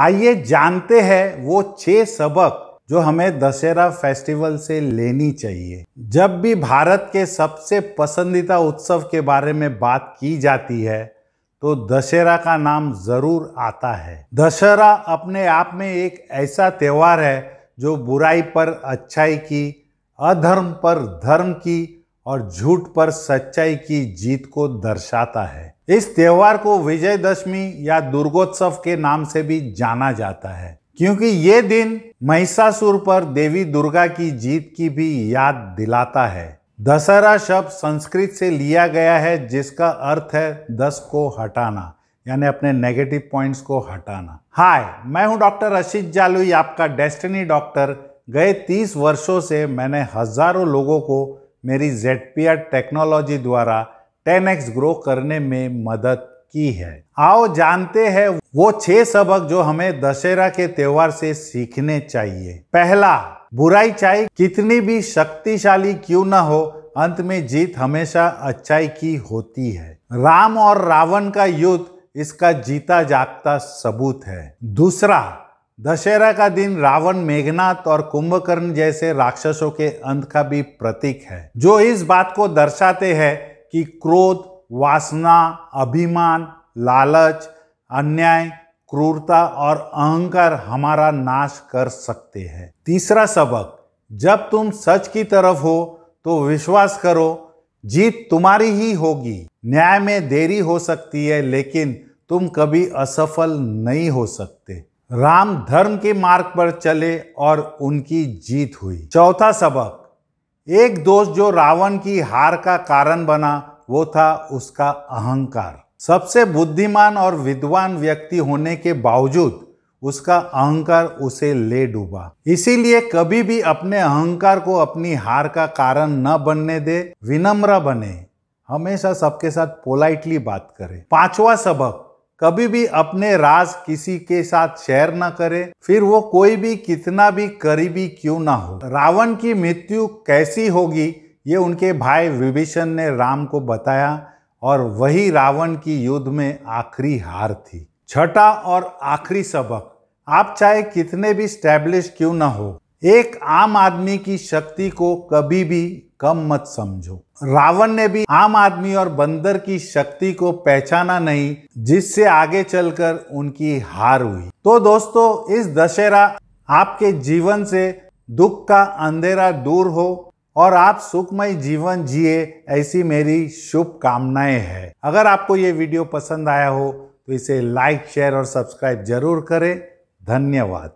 आइए जानते हैं वो छह सबक जो हमें दशहरा फेस्टिवल से लेनी चाहिए जब भी भारत के सबसे पसंदीदा उत्सव के बारे में बात की जाती है तो दशहरा का नाम ज़रूर आता है दशहरा अपने आप में एक ऐसा त्यौहार है जो बुराई पर अच्छाई की अधर्म पर धर्म की और झूठ पर सच्चाई की जीत को दर्शाता है इस त्यौहार को विजयदशमी या दुर्गोत्सव के नाम से भी जाना जाता है क्योंकि ये दिन महिषासुर पर देवी दुर्गा की जीत की भी याद दिलाता है दशहरा शब्द संस्कृत से लिया गया है जिसका अर्थ है दस को हटाना यानी अपने नेगेटिव पॉइंट्स को हटाना हाय मैं हूं डॉक्टर अशित जालुई आपका डेस्टिनी डॉक्टर गए तीस वर्षों से मैंने हजारों लोगों को मेरी जेड टेक्नोलॉजी द्वारा टेन एक्स ग्रो करने में मदद की है आओ जानते हैं वो छह सबक जो हमें दशहरा के त्योहार से सीखने चाहिए पहला बुराई चाहे कितनी भी शक्तिशाली क्यों ना हो अंत में जीत हमेशा अच्छाई की होती है राम और रावण का युद्ध इसका जीता जागता सबूत है दूसरा दशहरा का दिन रावण मेघनाथ और कुंभकर्ण जैसे राक्षसों के अंत का भी प्रतीक है जो इस बात को दर्शाते हैं कि क्रोध वासना अभिमान लालच अन्याय क्रूरता और अहंकार हमारा नाश कर सकते हैं तीसरा सबक जब तुम सच की तरफ हो तो विश्वास करो जीत तुम्हारी ही होगी न्याय में देरी हो सकती है लेकिन तुम कभी असफल नहीं हो सकते राम धर्म के मार्ग पर चले और उनकी जीत हुई चौथा सबक एक दोष जो रावण की हार का कारण बना वो था उसका अहंकार सबसे बुद्धिमान और विद्वान व्यक्ति होने के बावजूद उसका अहंकार उसे ले डूबा इसीलिए कभी भी अपने अहंकार को अपनी हार का कारण न बनने दे विनम्र बने हमेशा सबके साथ पोलाइटली बात करें पांचवा सबक कभी भी अपने राज किसी के साथ शेयर न करे फिर वो कोई भी कितना भी करीबी क्यों ना हो रावण की मृत्यु कैसी होगी ये उनके भाई विभीषण ने राम को बताया और वही रावण की युद्ध में आखिरी हार थी छठा और आखिरी सबक आप चाहे कितने भी स्टैब्लिश क्यों ना हो एक आम आदमी की शक्ति को कभी भी कम मत समझो रावण ने भी आम आदमी और बंदर की शक्ति को पहचाना नहीं जिससे आगे चलकर उनकी हार हुई तो दोस्तों इस दशहरा आपके जीवन से दुख का अंधेरा दूर हो और आप सुखमय जीवन जिए ऐसी मेरी शुभकामनाएं है अगर आपको ये वीडियो पसंद आया हो तो इसे लाइक शेयर और सब्सक्राइब जरूर करें धन्यवाद